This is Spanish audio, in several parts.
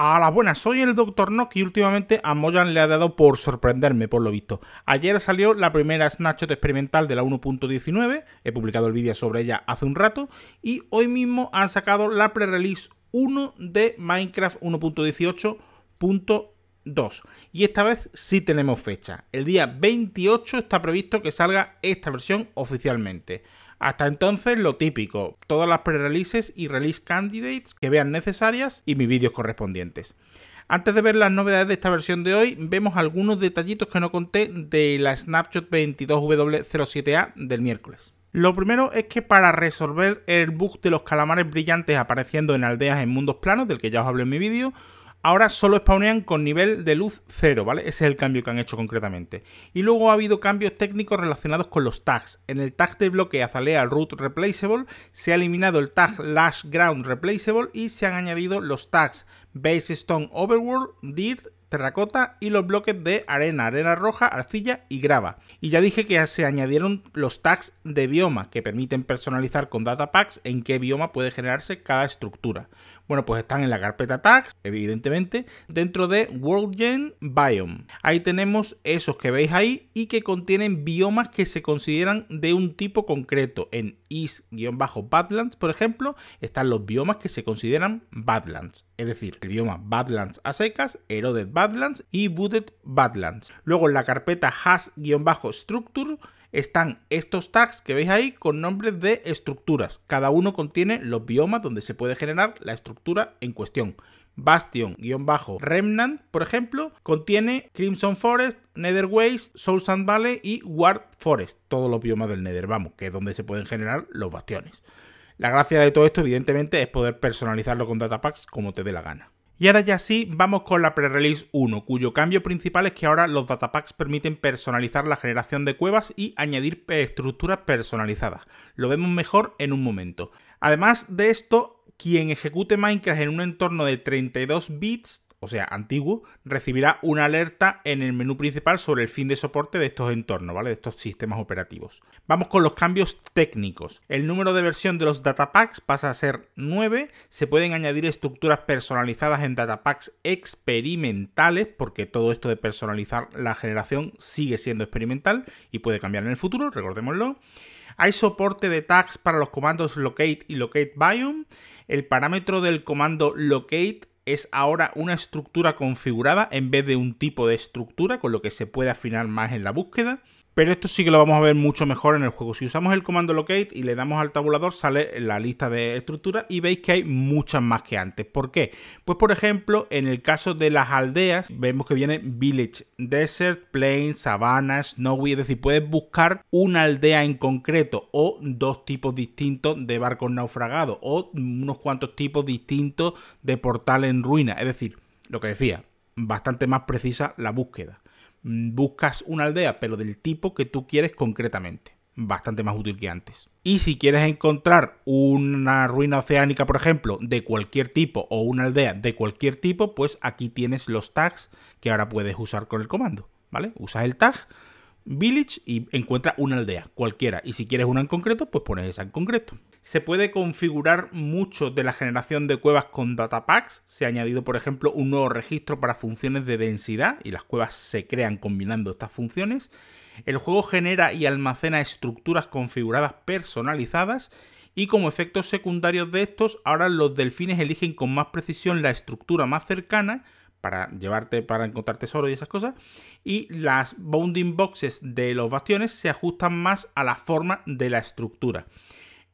A buenas! buenas, soy el Dr. Nock y últimamente a Moyan le ha dado por sorprenderme, por lo visto. Ayer salió la primera snapshot experimental de la 1.19, he publicado el vídeo sobre ella hace un rato, y hoy mismo han sacado la pre-release 1 de Minecraft 1.18.2. Y esta vez sí tenemos fecha. El día 28 está previsto que salga esta versión oficialmente. Hasta entonces lo típico, todas las pre-releases y release candidates que vean necesarias y mis vídeos correspondientes. Antes de ver las novedades de esta versión de hoy, vemos algunos detallitos que no conté de la Snapshot 22W07A del miércoles. Lo primero es que para resolver el bug de los calamares brillantes apareciendo en aldeas en mundos planos, del que ya os hablé en mi vídeo, Ahora solo spawnean con nivel de luz cero, ¿vale? Ese es el cambio que han hecho concretamente. Y luego ha habido cambios técnicos relacionados con los tags. En el tag de bloque Azalea Root Replaceable se ha eliminado el tag Lash Ground Replaceable y se han añadido los tags Base Stone Overworld, Dirt terracota y los bloques de arena, arena roja, arcilla y grava. Y ya dije que se añadieron los tags de bioma que permiten personalizar con datapacks en qué bioma puede generarse cada estructura. Bueno, pues están en la carpeta tags, evidentemente, dentro de WorldGen Biome. Ahí tenemos esos que veis ahí y que contienen biomas que se consideran de un tipo concreto. En is-badlands, por ejemplo, están los biomas que se consideran badlands, es decir, el bioma badlands a secas, eroded badlands y wooded badlands. Luego en la carpeta has-structure están estos tags que veis ahí con nombres de estructuras. Cada uno contiene los biomas donde se puede generar la estructura en cuestión. Bastion-Remnant, por ejemplo, contiene Crimson Forest, Nether Waste, Soul Sand Valley y Ward Forest, todos los biomas del Nether, vamos, que es donde se pueden generar los bastiones. La gracia de todo esto, evidentemente, es poder personalizarlo con datapacks como te dé la gana. Y ahora ya sí, vamos con la pre-release 1, cuyo cambio principal es que ahora los datapacks permiten personalizar la generación de cuevas y añadir estructuras personalizadas. Lo vemos mejor en un momento. Además de esto, quien ejecute Minecraft en un entorno de 32 bits o sea, antiguo, recibirá una alerta en el menú principal sobre el fin de soporte de estos entornos, ¿vale? De estos sistemas operativos. Vamos con los cambios técnicos. El número de versión de los datapacks pasa a ser 9, se pueden añadir estructuras personalizadas en datapacks experimentales, porque todo esto de personalizar la generación sigue siendo experimental y puede cambiar en el futuro, recordémoslo. Hay soporte de tags para los comandos locate y locate biome. El parámetro del comando locate es ahora una estructura configurada en vez de un tipo de estructura, con lo que se puede afinar más en la búsqueda. Pero esto sí que lo vamos a ver mucho mejor en el juego. Si usamos el comando locate y le damos al tabulador, sale la lista de estructuras y veis que hay muchas más que antes. ¿Por qué? Pues por ejemplo, en el caso de las aldeas, vemos que viene village, desert, plain, sabana, snowy. Es decir, puedes buscar una aldea en concreto o dos tipos distintos de barcos naufragados o unos cuantos tipos distintos de portal en ruina. Es decir, lo que decía, bastante más precisa la búsqueda. Mm, buscas una aldea, pero del tipo que tú quieres concretamente. Bastante más útil que antes. Y si quieres encontrar una ruina oceánica, por ejemplo, de cualquier tipo o una aldea de cualquier tipo, pues aquí tienes los tags que ahora puedes usar con el comando. ¿Vale? Usas el tag village y encuentra una aldea, cualquiera. Y si quieres una en concreto, pues pones esa en concreto se puede configurar mucho de la generación de cuevas con datapacks. Se ha añadido, por ejemplo, un nuevo registro para funciones de densidad y las cuevas se crean combinando estas funciones. El juego genera y almacena estructuras configuradas personalizadas y como efectos secundarios de estos, ahora los delfines eligen con más precisión la estructura más cercana para llevarte, para encontrar tesoro y esas cosas. Y las bounding boxes de los bastiones se ajustan más a la forma de la estructura.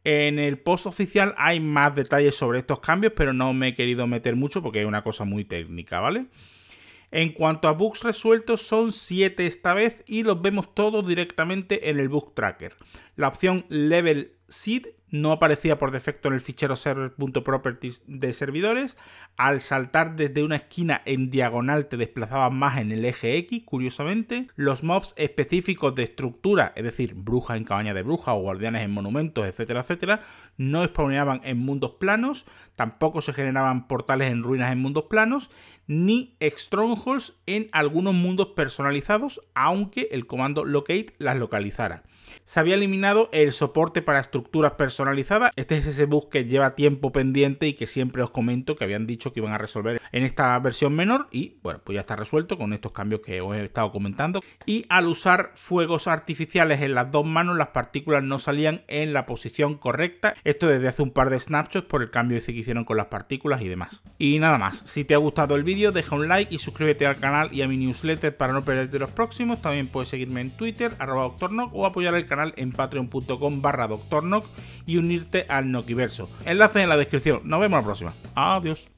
En el post oficial hay más detalles sobre estos cambios, pero no me he querido meter mucho porque es una cosa muy técnica, ¿vale? En cuanto a bugs resueltos, son 7 esta vez y los vemos todos directamente en el Bug Tracker. La opción Level Seed no aparecía por defecto en el fichero server.properties de servidores. Al saltar desde una esquina en diagonal te desplazabas más en el eje X, curiosamente. Los mobs específicos de estructura, es decir, brujas en cabaña de brujas o guardianes en monumentos, etcétera, etcétera, no spawneaban en mundos planos, tampoco se generaban portales en ruinas en mundos planos, ni strongholds en algunos mundos personalizados, aunque el comando locate las localizara. Se había eliminado el soporte para estructuras personalizadas. Este es ese bug que lleva tiempo pendiente y que siempre os comento que habían dicho que iban a resolver en esta versión menor. Y bueno, pues ya está resuelto con estos cambios que os he estado comentando. Y al usar fuegos artificiales en las dos manos, las partículas no salían en la posición correcta. Esto desde hace un par de snapshots por el cambio que hicieron con las partículas y demás. Y nada más. Si te ha gustado el vídeo, deja un like y suscríbete al canal y a mi newsletter para no perderte los próximos. También puedes seguirme en Twitter, arroba DoctorNock o apoyar el canal en patreon.com barra DoctorNock y unirte al Nokiverso. Enlace en la descripción. Nos vemos la próxima. Adiós.